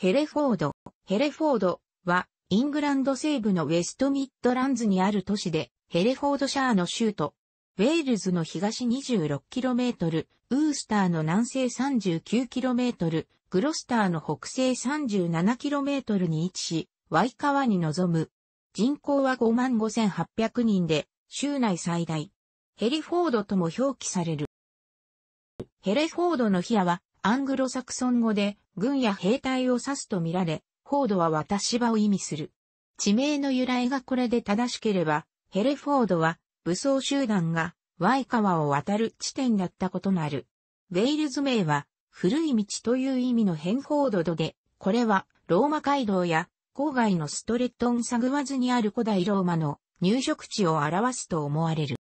ヘレフォード。ヘレフォードは、イングランド西部のウェストミッドランズにある都市で、ヘレフォードシャーの州都。ウェールズの東 26km、ウースターの南西 39km、グロスターの北西 37km に位置し、ワイカワに臨む。人口は55,800人で、州内最大。ヘリフォードとも表記される。ヘレフォードのヒアは、アングロサクソン語で軍や兵隊を指すとみられ、フォードは渡し場を意味する。地名の由来がこれで正しければ、ヘレフォードは武装集団がワイ川を渡る地点だったことなる。ウェイルズ名は古い道という意味の変フォードドで、これはローマ街道や郊外のストレットンサグワズにある古代ローマの入植地を表すと思われる。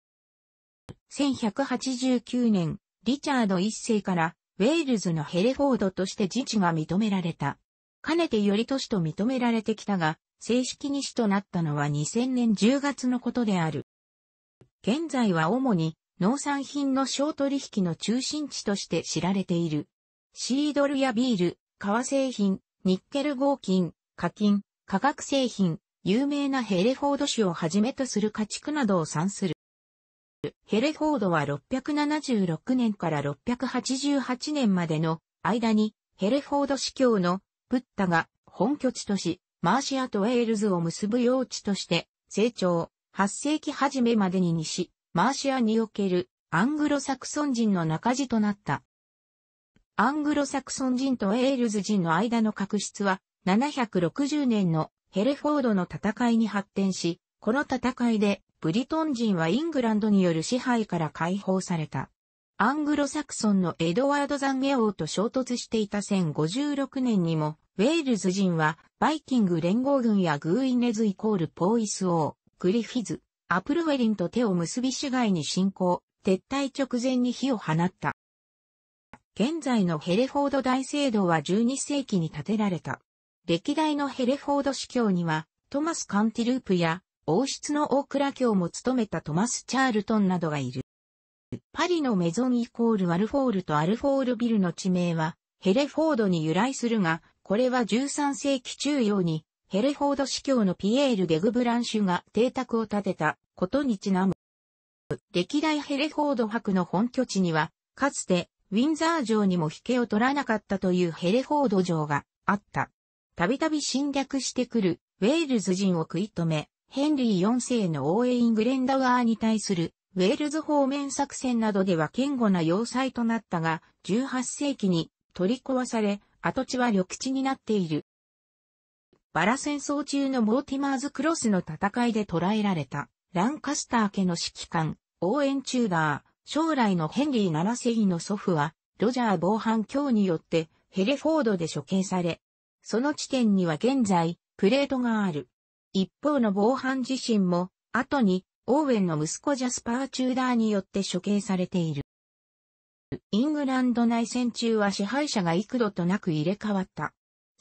1189年、リチャード一世からウェールズのヘレフォードとして自治が認められた。かねてより都市と認められてきたが、正式に市となったのは2000年10月のことである。現在は主に農産品の小取引の中心地として知られている。シードルやビール、革製品、ニッケル合金、課金、化学製品、有名なヘレフォード市をはじめとする家畜などを産する。ヘレフォードは676年から688年までの間にヘレフォード司教のプッタが本拠地とし、マーシアとウェールズを結ぶ用地として成長、8世紀初めまでに西、マーシアにおけるアングロサクソン人の中地となった。アングロサクソン人とウェールズ人の間の確執は760年のヘレフォードの戦いに発展し、この戦いでブリトン人はイングランドによる支配から解放された。アングロサクソンのエドワード・ザンゲ王と衝突していた1056年にも、ウェールズ人は、バイキング連合軍やグーイネズイコールポーイス王、グリフィズ、アプルウェリンと手を結び市街に侵攻、撤退直前に火を放った。現在のヘレフォード大聖堂は12世紀に建てられた。歴代のヘレフォード司教には、トマス・カンティループや王室の大蔵卿も務めたトマス・チャールトンなどがいる。パリのメゾンイコールアルフォールとアルフォールビルの地名は、ヘレフォードに由来するが、これは13世紀中央に、ヘレフォード司教のピエール・デグブランシュが邸宅を建てたことにちなむ。歴代ヘレフォード博の本拠地には、かつてウィンザー城にも引けを取らなかったというヘレフォード城があった。たびたび侵略してくるウェールズ人を食い止め、ヘンリー4世の応援グレンダワーに対するウェールズ方面作戦などでは堅固な要塞となったが、18世紀に取り壊され、跡地は緑地になっている。バラ戦争中のモーティマーズ・クロスの戦いで捕らえられた、ランカスター家の指揮官、応援チューダー、将来のヘンリー7世の祖父は、ロジャー防犯卿によって、ヘレフォードで処刑され、その地点には現在、プレートがある。一方の防犯自身も、後に、オーウェンの息子ジャスパー・チューダーによって処刑されている。イングランド内戦中は支配者が幾度となく入れ替わった。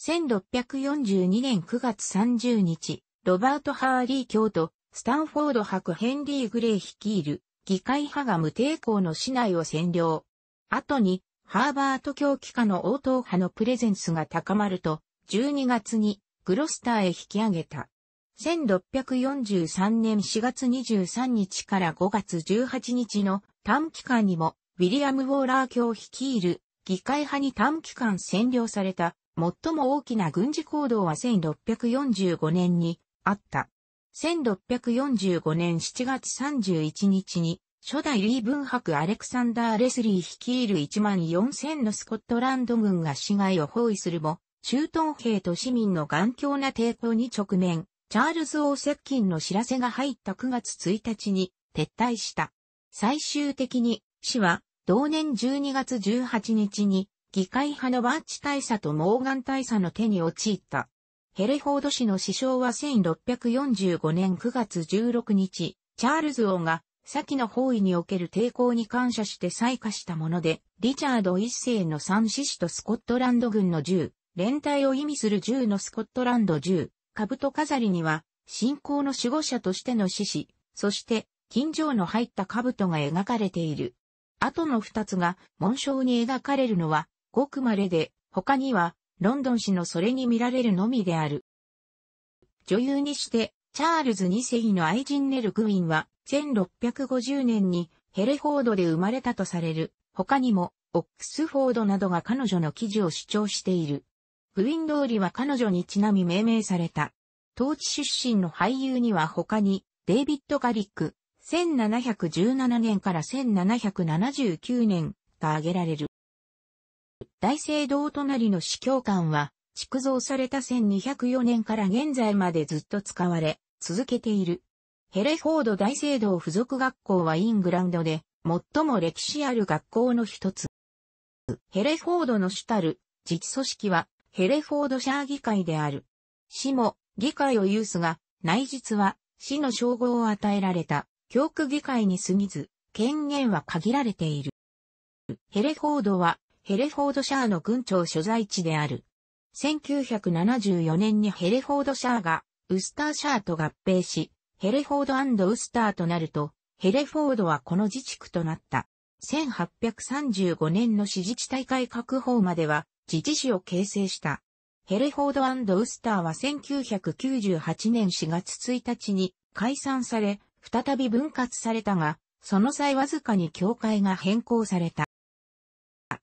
1642年9月30日、ロバート・ハーリー教徒、スタンフォード博ヘンリー・グレイ率いる議会派が無抵抗の市内を占領。後に、ハーバート教機下の応答派のプレゼンスが高まると、12月にグロスターへ引き上げた。1643年4月23日から5月18日の短期間にも、ウィリアム・ウォーラー卿率いる議会派に短期間占領された最も大きな軍事行動は1645年にあった。1645年7月31日に初代リーブン博アレクサンダー・レスリー率いる1万4000のスコットランド軍が市街を包囲するも、中東兵と市民の頑強な抵抗に直面チャールズ王接近の知らせが入った9月1日に撤退した。最終的に、市は、同年12月18日に、議会派のバーチ大佐とモーガン大佐の手に陥った。ヘレフォード氏の首相は1645年9月16日、チャールズ王が、先の包囲における抵抗に感謝して採火したもので、リチャード一世の三獅子とスコットランド軍の銃、連帯を意味する銃のスコットランド銃、兜飾りには、信仰の守護者としての獅子、そして、金城の入った兜が描かれている。後の二つが紋章に描かれるのは、ごくまれで、他には、ロンドン市のそれに見られるのみである。女優にして、チャールズ2世の愛人ネル・グウィンは、1650年にヘレフォードで生まれたとされる。他にも、オックスフォードなどが彼女の記事を主張している。グウィンドーリは彼女にちなみ命名された。当地出身の俳優には他に、デイビッド・ガリック、1717年から1779年が挙げられる。大聖堂隣の司教官は、築造された1204年から現在までずっと使われ、続けている。ヘレフォード大聖堂附属学校はイングランドで、最も歴史ある学校の一つ。ヘレフォードの主たる自治組織は、ヘレフォードシャー議会である。市も議会を有すが、内実は市の称号を与えられた教区議会に過ぎず、権限は限られている。ヘレフォードはヘレフォードシャーの軍庁所在地である。1974年にヘレフォードシャーがウスターシャーと合併し、ヘレフォードウスターとなると、ヘレフォードはこの自治区となった。1835年の支持地大会確保までは、自治市を形成した。ヘレフォードウスターは1998年4月1日に解散され、再び分割されたが、その際わずかに教会が変更された。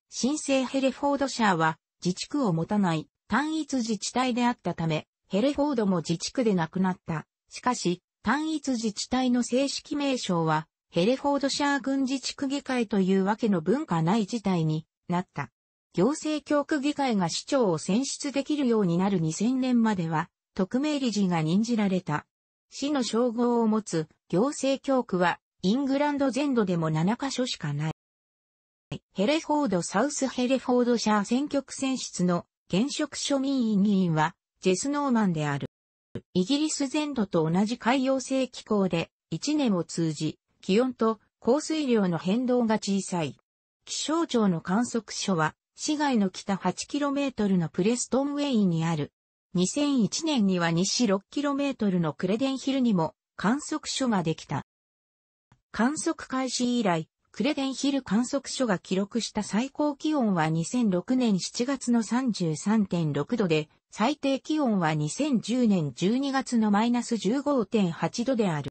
新生ヘレフォードシャーは自治区を持たない単一自治体であったため、ヘレフォードも自治区でなくなった。しかし、単一自治体の正式名称は、ヘレフォードシャー郡自治区議会というわけの文化ない事態になった。行政教区議会が市長を選出できるようになる2000年までは、特命理事が任じられた。市の称号を持つ行政教区は、イングランド全土でも7カ所しかない。ヘレフォード・サウスヘレフォード社選挙区選出の現職庶民院議員は、ジェス・ノーマンである。イギリス全土と同じ海洋性気候で、1年を通じ、気温と降水量の変動が小さい。気象庁の観測所は、市街の北 8km のプレストンウェイにある。2001年には西 6km のクレデンヒルにも観測所ができた。観測開始以来、クレデンヒル観測所が記録した最高気温は2006年7月の33.6度で、最低気温は2010年12月のマイナス15.8度である。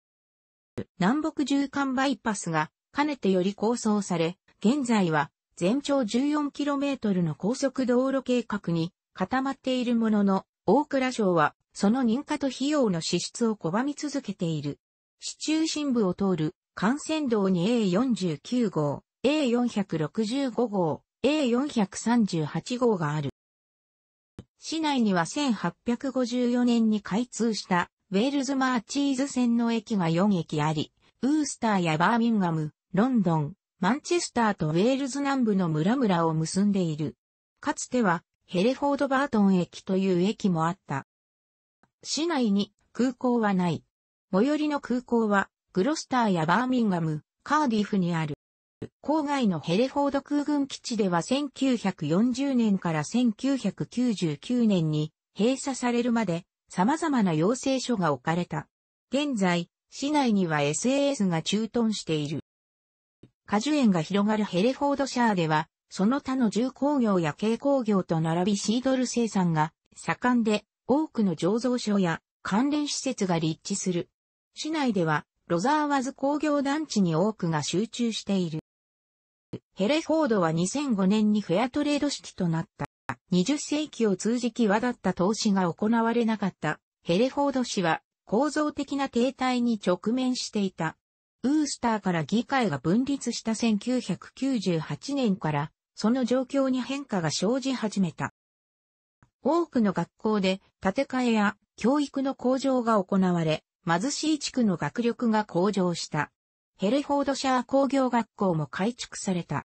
南北縦貫バイパスがかねてより構想され、現在は全長 14km の高速道路計画に固まっているものの、大蔵省はその認可と費用の支出を拒み続けている。市中心部を通る幹線道に A49 号、A465 号、A438 号がある。市内には1854年に開通したウェールズマーチーズ線の駅が4駅あり、ウースターやバーミンガム、ロンドン、マンチェスターとウェールズ南部の村々を結んでいる。かつてはヘレフォードバートン駅という駅もあった。市内に空港はない。最寄りの空港はグロスターやバーミンガム、カーディフにある。郊外のヘレフォード空軍基地では1940年から1999年に閉鎖されるまで様々な要請書が置かれた。現在、市内には SAS が駐屯している。果樹園が広がるヘレフォードシャーでは、その他の重工業や軽工業と並びシードル生産が盛んで、多くの醸造所や関連施設が立地する。市内では、ロザーワズ工業団地に多くが集中している。ヘレフォードは2005年にフェアトレード式となった。20世紀を通じ際だった投資が行われなかった。ヘレフォード市は構造的な停滞に直面していた。ウースターから議会が分立した1998年から、その状況に変化が生じ始めた。多くの学校で建て替えや教育の向上が行われ、貧しい地区の学力が向上した。ヘルフォードシャー工業学校も改築された。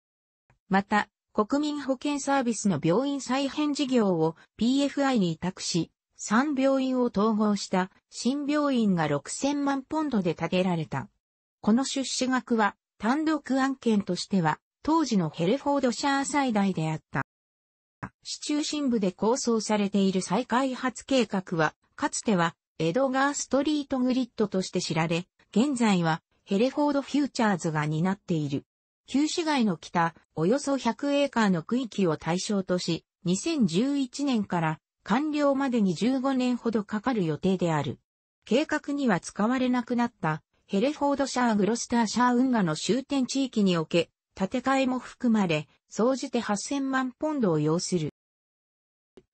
また、国民保健サービスの病院再編事業を PFI に委託し、3病院を統合した新病院が6000万ポンドで建てられた。この出資額は単独案件としては当時のヘルフォードシャー最大であった。市中心部で構想されている再開発計画は、かつてはエドガーストリートグリッドとして知られ、現在はヘレフォードフューチャーズが担っている。旧市街の北、およそ100エーカーの区域を対象とし、2011年から完了までに15年ほどかかる予定である。計画には使われなくなったヘレフォードシャー・グロスターシャー運河の終点地域におけ、建て替えも含まれ、総じて8000万ポンドを要する。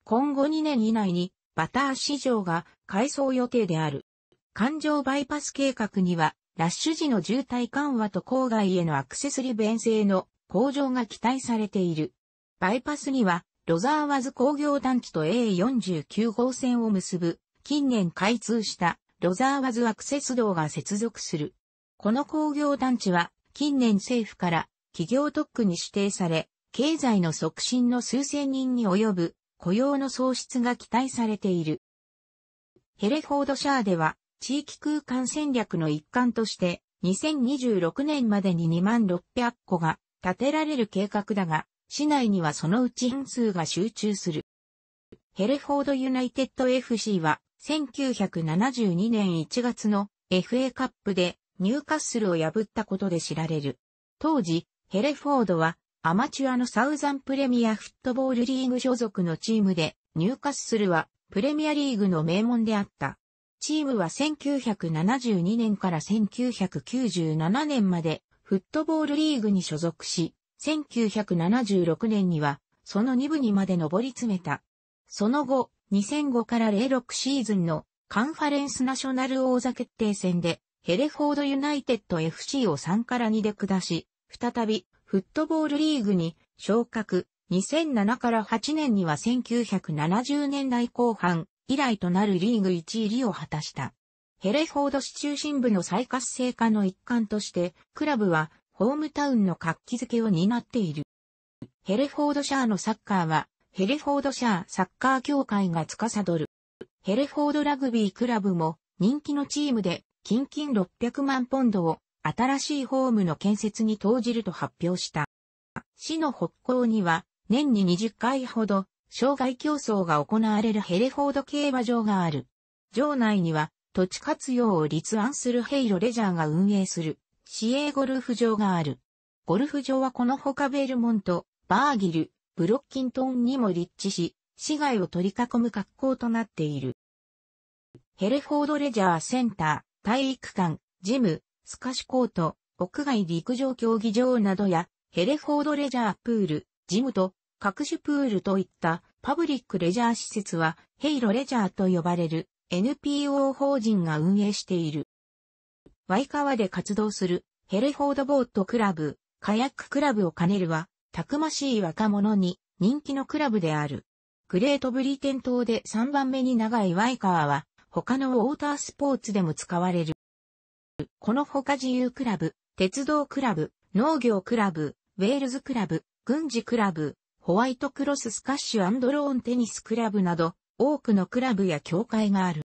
今後2年以内に、バター市場が改装予定である。環状バイパス計画には、ラッシュ時の渋滞緩和と郊外へのアクセス利便性の向上が期待されている。バイパスには、ロザーワズ工業団地と A49 号線を結ぶ、近年開通したロザーワズアクセス道が接続する。この工業団地は、近年政府から企業特区に指定され、経済の促進の数千人に及ぶ雇用の創出が期待されている。ヘレフォードシャーでは地域空間戦略の一環として2026年までに2万600個が建てられる計画だが、市内にはそのうち半数が集中する。ヘレフォードユナイテッド FC は1972年1月の FA カップでニューカッスルを破ったことで知られる。当時、ヘレフォードはアマチュアのサウザンプレミアフットボールリーグ所属のチームで、ニューカッスルはプレミアリーグの名門であった。チームは1972年から1997年までフットボールリーグに所属し、1976年にはその2部にまで上り詰めた。その後、2005から06シーズンのカンファレンスナショナル王座決定戦でヘレフォードユナイテッド FC を3から2で下し、再びフットボールリーグに昇格。2007から8年には1970年代後半以来となるリーグ1位入りを果たした。ヘレフォード市中心部の再活性化の一環として、クラブはホームタウンの活気づけを担っている。ヘレフォードシャーのサッカーはヘレフォードシャーサッカー協会が司る。ヘレフォードラグビークラブも人気のチームで近々600万ポンドを新しいホームの建設に投じると発表した。市の北港には年に20回ほど障害競争が行われるヘレフォード競馬場がある。場内には土地活用を立案するヘイロレジャーが運営する市営ゴルフ場がある。ゴルフ場はこのほかベルモント、バーギル、ブロッキントンにも立地し、市街を取り囲む格好となっている。ヘレフォードレジャーセンター、体育館、ジム、スカシコート、屋外陸上競技場などや、ヘレフォードレジャープール、ジムと各種プールといったパブリックレジャー施設はヘイロレジャーと呼ばれる NPO 法人が運営している。ワイカワで活動するヘレフォードボートクラブ、カヤッククラブを兼ねるはたくましい若者に人気のクラブである。グレートブリテン島で3番目に長いワイカーは、他のウォータースポーツでも使われる。この他自由クラブ、鉄道クラブ、農業クラブ、ウェールズクラブ、軍事クラブ、ホワイトクロススカッシュローンテニスクラブなど、多くのクラブや協会がある。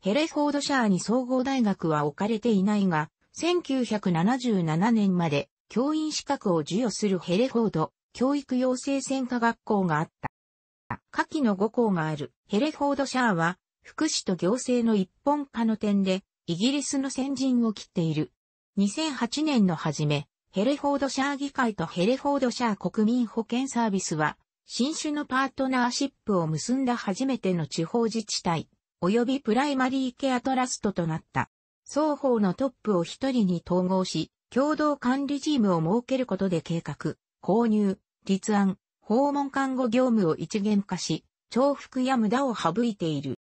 ヘレフォードシャーに総合大学は置かれていないが、1977年まで教員資格を授与するヘレフォード教育養成専科学校があった。下記の5校があるヘレフォードシャーは福祉と行政の一本化の点でイギリスの先陣を切っている。2008年の初め、ヘレフォードシャー議会とヘレフォードシャー国民保健サービスは新種のパートナーシップを結んだ初めての地方自治体及びプライマリーケアトラストとなった。双方のトップを一人に統合し、共同管理チームを設けることで計画、購入、立案、訪問看護業務を一元化し、重複や無駄を省いている。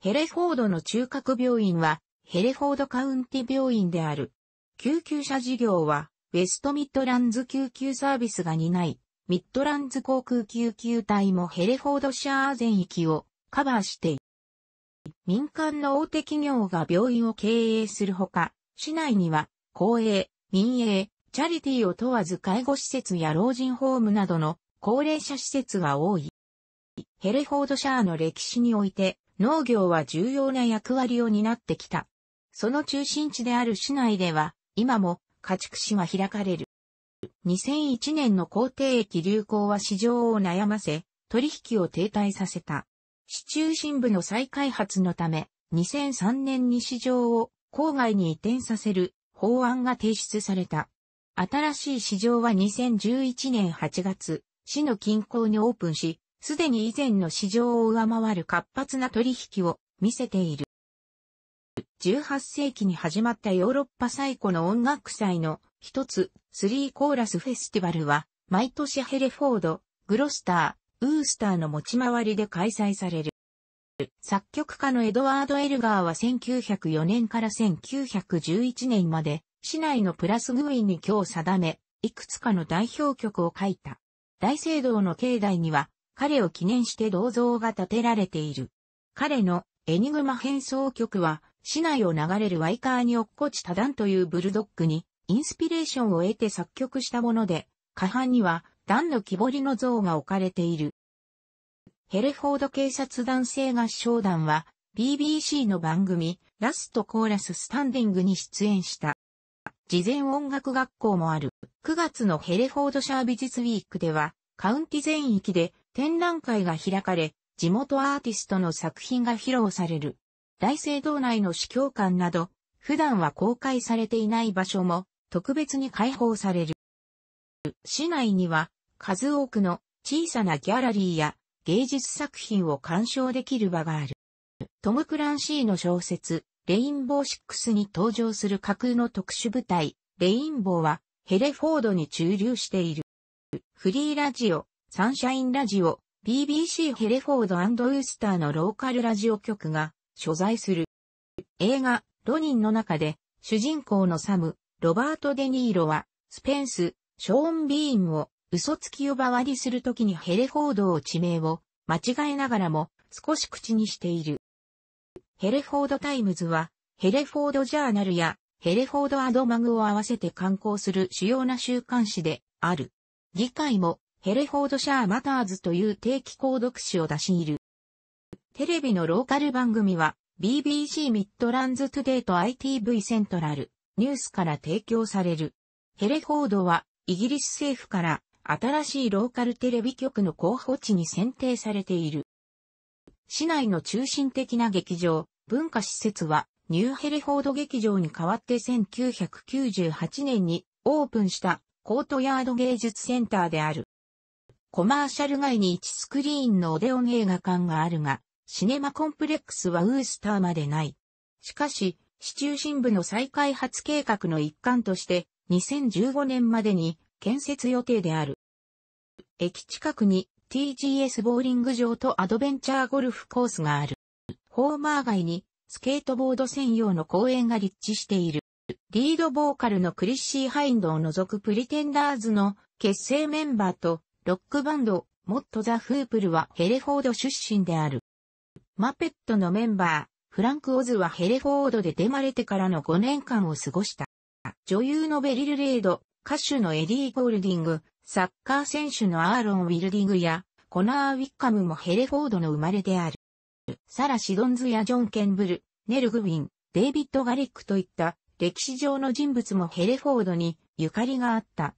ヘレフォードの中核病院は、ヘレフォードカウンティ病院である。救急車事業は、ウェストミッドランズ救急サービスが担い、ミッドランズ航空救急隊もヘレフォードシャー全域をカバーしている。民間の大手企業が病院を経営するほか、市内には公営、民営、チャリティーを問わず介護施設や老人ホームなどの高齢者施設が多い。ヘレフォードシャーの歴史において農業は重要な役割を担ってきた。その中心地である市内では今も家畜市が開かれる。2001年の皇帝駅流行は市場を悩ませ、取引を停滞させた。市中心部の再開発のため、2003年に市場を郊外に移転させる法案が提出された。新しい市場は2011年8月、市の近郊にオープンし、すでに以前の市場を上回る活発な取引を見せている。18世紀に始まったヨーロッパ最古の音楽祭の一つ、スリーコーラスフェスティバルは、毎年ヘレフォード、グロスター、ウースターの持ち回りで開催される。作曲家のエドワード・エルガーは1904年から1911年まで、市内のプラスグインに今日定め、いくつかの代表曲を書いた。大聖堂の境内には、彼を記念して銅像が建てられている。彼のエニグマ変奏曲は、市内を流れるワイカーに落っこちたダンというブルドッグに、インスピレーションを得て作曲したもので、下半には、ダンの木彫りの像が置かれている。ヘレフォード警察男性合唱団は、BBC の番組、ラストコーラススタンディングに出演した。事前音楽学校もある。9月のヘレフォードシャー美術ウィークでは、カウンティ全域で展覧会が開かれ、地元アーティストの作品が披露される。大聖堂内の司教館など、普段は公開されていない場所も特別に開放される。市内には数多くの小さなギャラリーや芸術作品を鑑賞できる場がある。トム・クランシーの小説、レインボー6に登場する架空の特殊部隊、レインボーはヘレフォードに駐留している。フリーラジオ、サンシャインラジオ、BBC ヘレフォードウースターのローカルラジオ局が所在する。映画、ロニンの中で、主人公のサム、ロバート・デ・ニーロは、スペンス、ショーン・ビーンを嘘つき呼ばわりするときにヘレフォードを地名を間違えながらも少し口にしている。ヘレフォードタイムズはヘレフォードジャーナルやヘレフォードアドマグを合わせて刊行する主要な週刊誌である。議会もヘレフォードシャーマターズという定期購読誌を出し入る。テレビのローカル番組は BBC ミッドランズトゥデート ITV セントラルニュースから提供される。ヘレフォードはイギリス政府から新しいローカルテレビ局の候補地に選定されている。市内の中心的な劇場、文化施設は、ニューヘルフォード劇場に代わって1998年にオープンしたコートヤード芸術センターである。コマーシャル街に1スクリーンのオデオン映画館があるが、シネマコンプレックスはウースターまでない。しかし、市中心部の再開発計画の一環として、2015年までに建設予定である。駅近くに TGS ボーリング場とアドベンチャーゴルフコースがある。ホーマー街にスケートボード専用の公園が立地している。リードボーカルのクリッシー・ハインドを除くプリテンダーズの結成メンバーとロックバンド、モット・ザ・フープルはヘレフォード出身である。マペットのメンバー、フランク・オズはヘレフォードで出まれてからの5年間を過ごした。女優のベリル・レイド、歌手のエディ・ゴールディング、サッカー選手のアーロン・ウィルディングや、コナー・ウィッカムもヘレフォードの生まれである。サラ・シドンズやジョン・ケンブル、ネル・グウィン、デイビッド・ガリックといった歴史上の人物もヘレフォードにゆかりがあった。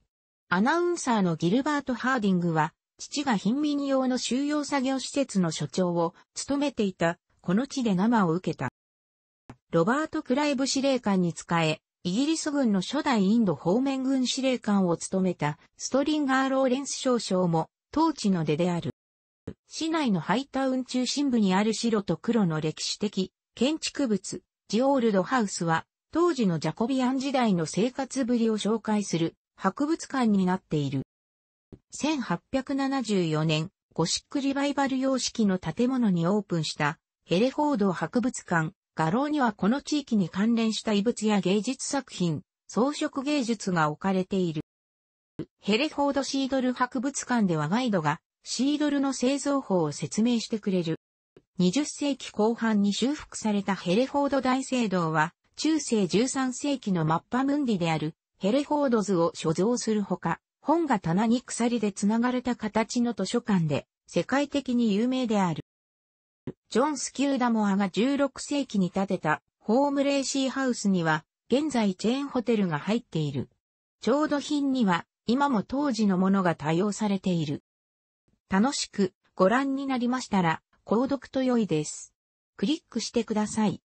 アナウンサーのギルバート・ハーディングは、父が貧民用の収容作業施設の所長を務めていた、この地で生を受けた。ロバート・クライブ司令官に仕え、イギリス軍の初代インド方面軍司令官を務めたストリンガー・ローレンス少将も当地の出である。市内のハイタウン中心部にある白と黒の歴史的建築物、ジオールドハウスは当時のジャコビアン時代の生活ぶりを紹介する博物館になっている。1874年、ゴシックリバイバル様式の建物にオープンしたヘレフォード博物館画廊にはこの地域に関連した遺物や芸術作品、装飾芸術が置かれている。ヘレフォードシードル博物館ではガイドがシードルの製造法を説明してくれる。20世紀後半に修復されたヘレフォード大聖堂は中世13世紀のマッパムンディであるヘレフォード図を所蔵するほか、本が棚に鎖で繋がれた形の図書館で世界的に有名である。ジョン・スキューダモアが16世紀に建てたホームレーシーハウスには現在チェーンホテルが入っている。調度品には今も当時のものが多用されている。楽しくご覧になりましたら購読と良いです。クリックしてください。